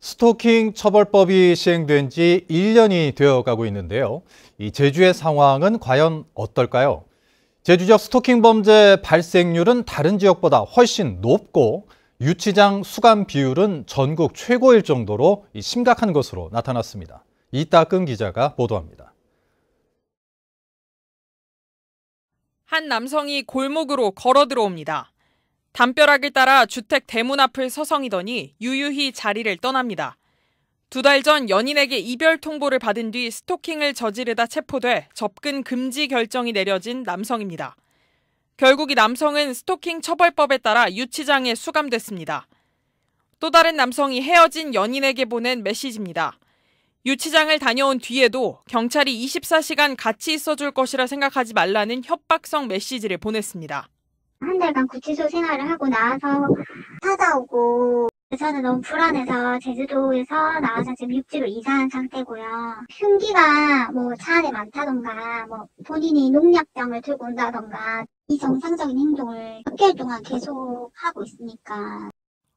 스토킹 처벌법이 시행된 지 1년이 되어가고 있는데요. 이 제주의 상황은 과연 어떨까요? 제주 지역 스토킹 범죄 발생률은 다른 지역보다 훨씬 높고 유치장 수감 비율은 전국 최고일 정도로 심각한 것으로 나타났습니다. 이따끔 기자가 보도합니다. 한 남성이 골목으로 걸어 들어옵니다. 담벼락을 따라 주택 대문 앞을 서성이더니 유유히 자리를 떠납니다. 두 달 전 연인에게 이별 통보를 받은 뒤 스토킹을 저지르다 체포돼 접근 금지 결정이 내려진 남성입니다. 결국 이 남성은 스토킹 처벌법에 따라 유치장에 수감됐습니다. 또 다른 남성이 헤어진 연인에게 보낸 메시지입니다. 유치장을 다녀온 뒤에도 경찰이 24시간 같이 있어줄 것이라 생각하지 말라는 협박성 메시지를 보냈습니다. 한 달간 구치소 생활을 하고 나와서 찾아오고 저는 너무 불안해서 제주도에서 나와서 지금 육지로 이사한 상태고요. 흉기가 뭐 차 안에 많다던가 뭐 본인이 농약병을 들고 온다던가 비정상적인 행동을 6개월 동안 계속 하고 있으니까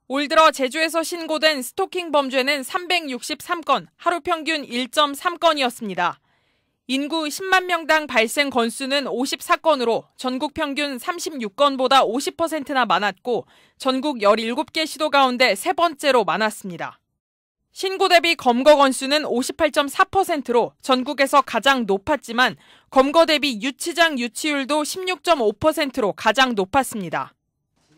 올 들어 제주에서 신고된 스토킹 범죄는 363건, 하루 평균 1.3건이었습니다. 인구 10만 명당 발생 건수는 54건으로 전국 평균 36건보다 50%나 많았고 전국 17개 시도 가운데 세 번째로 많았습니다. 신고 대비 검거 건수는 58.4%로 전국에서 가장 높았지만 검거 대비 유치장 유치율도 16.5%로 가장 높았습니다.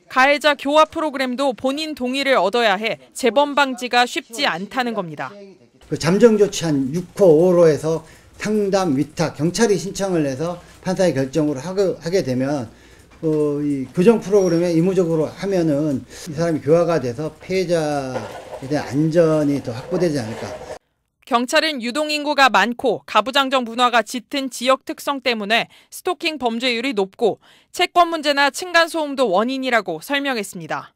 가해자 교화 프로그램도 본인 동의를 얻어야 해 재범 방지가 쉽지 않다는 겁니다. 그 잠정 조치한 6호 5호로에서 상담 위탁 경찰이 신청을 해서 판사의 결정으로 하게, 하게 되면 어, 이 교정 프로그램에 의무적으로 하면은 이 사람이 교화가 돼서 피해자에 대한 안전이 더 확보되지 않을까. 경찰은 유동인구가 많고 가부장적 문화가 짙은 지역 특성 때문에 스토킹 범죄율이 높고 채권 문제나 층간소음도 원인이라고 설명했습니다.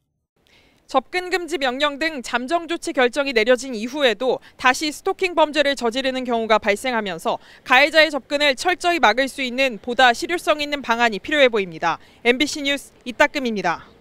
접근 금지 명령 등 잠정 조치 결정이 내려진 이후에도 다시 스토킹 범죄를 저지르는 경우가 발생하면서 가해자의 접근을 철저히 막을 수 있는 보다 실효성 있는 방안이 필요해 보입니다. MBC 뉴스 이따금입니다.